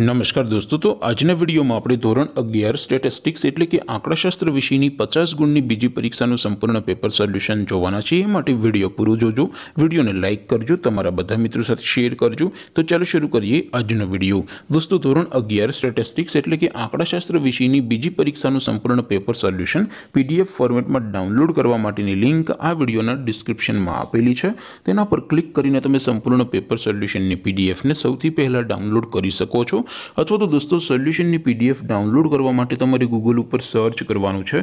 નમસ્કાર દોસ્તો તો આજના વિડીયોમાં આપણે ધોરણ અગિયાર સ્ટેટિસ્ટિક્સ એટલે કે આંકડાશાસ્ત્ર વિષયની પચાસ ગુણની બીજી પરીક્ષાનું સંપૂર્ણ પેપર સોલ્યુશન જોવાના છે એ માટે વિડીયો પૂરો જોજો વિડીયોને લાઇક કરજો તમારા બધા મિત્રો સાથે શેર કરજો તો ચાલો શરૂ કરીએ આજનો વિડીયો દોસ્તો ધોરણ અગિયાર સ્ટેટિસ્ટિક્સ એટલે કે આંકડાશાસ્ત્ર વિષયની બીજી પરીક્ષાનું સંપૂર્ણ પેપર સોલ્યુશન પીડીએફ ફોર્મેટમાં ડાઉનલોડ કરવા માટેની લિંક આ વિડીયોના ડિસ્ક્રિપ્શનમાં આપેલી છે તેના પર ક્લિક કરીને તમે સંપૂર્ણ પેપર સોલ્યુશનની પીડીએફને સૌથી પહેલાં ડાઉનલોડ કરી શકો છો અથવા તો દોસ્તો સોલ્યુશન ની પીડીએફ ડાઉનલોડ કરવા માટે તમારે Google ઉપર સર્ચ કરવાનું છે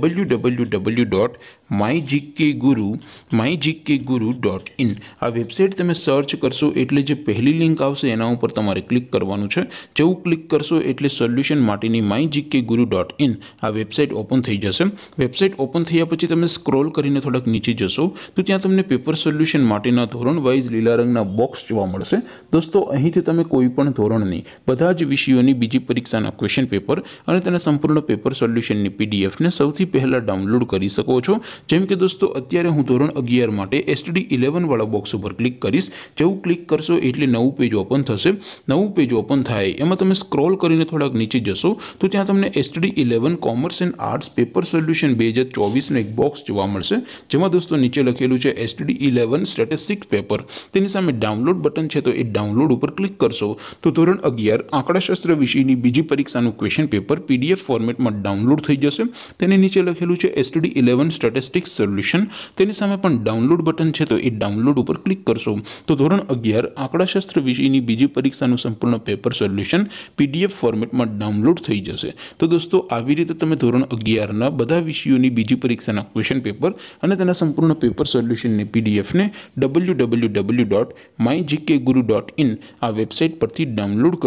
www.mygkguru mygkguru.in આ વેબસાઈટ તમે સર્ચ કરશો એટલે જે પહેલી લિંક આવશે તેના ઉપર તમારે ક્લિક કરવાનું છે જેવું ક્લિક કરશો એટલે સોલ્યુશન માટેની mygkguru.in આ વેબસાઈટ ઓપન થઈ જશે વેબસાઈટ ઓપન થઈયા પછી તમે સ્ક્રોલ કરીને થોડક નીચે જશો તો ત્યાં તમને પેપર સોલ્યુશન માટેના ધોરણ વાઈઝ લીલરંગના બોક્સ જોવા મળશે દોસ્તો અહીંથી તમે કોઈ પણ ધોરણની બધા જ વિષયોની બીજી પરીક્ષાના ક્વેશ્ચન પેપર અને તેના સંપૂર્ણ પેપર સોલ્યુશનની પીડીએફ ને સૌથી પહેલા ડાઉનલોડ કરી શકો છો જેમ કે દોસ્તો અત્યારે હું ધોરણ 11 માટે STD 11 વાળો બોક્સ ઉપર ક્લિક કરિસ જેઉ ક્લિક કરશો એટલે નવું પેજ ઓપન થશે નવું પેજ ઓપન થાય એમાં તમે સ્ક્રોલ કરીને થોડક નીચે જશો તો ત્યાં તમને STD 11 commerce and arts paper solution page 24 નો એક બોક્સ જોવા મળશે જેમાં દોસ્તો નીચે લખેલું છે STD 11 स्टैटिस्टिक પેપર તેની સામે ડાઉનલોડ બટન છે તો એ ડાઉનલોડ ઉપર ક્લિક કરશો તો ધોરણ અહીં આંકડાશાસ્ત્ર વિષયની બીજી પરીક્ષાનું ક્વેશ્ચન પેપર પીડીએફ ફોર્મેટમાં ડાઉનલોડ થઈ જશે તેની નીચે લખેલું છે STD 11 સ્ટેટિસ્ટિક્સ સોલ્યુશન તેની સામે પણ ડાઉનલોડ બટન છે તો ઈ ડાઉનલોડ ઉપર ક્લિક કરશો તો ધોરણ 11 આંકડાશાસ્ત્ર વિષયની બીજી પરીક્ષાનું સંપૂર્ણ પેપર સોલ્યુશન પીડીએફ ફોર્મેટમાં ડાઉનલોડ થઈ જશે તો દોસ્તો આવી રીતે તમે ધોરણ 11 ના બધા વિષયોની બીજી પરીક્ષાના ક્વેશ્ચન પેપર અને તેના સંપૂર્ણ પેપર સોલ્યુશન ને પીડીએફ ને www.mygkguru.in આ વેબસાઈટ પરથી ડાઉનલોડ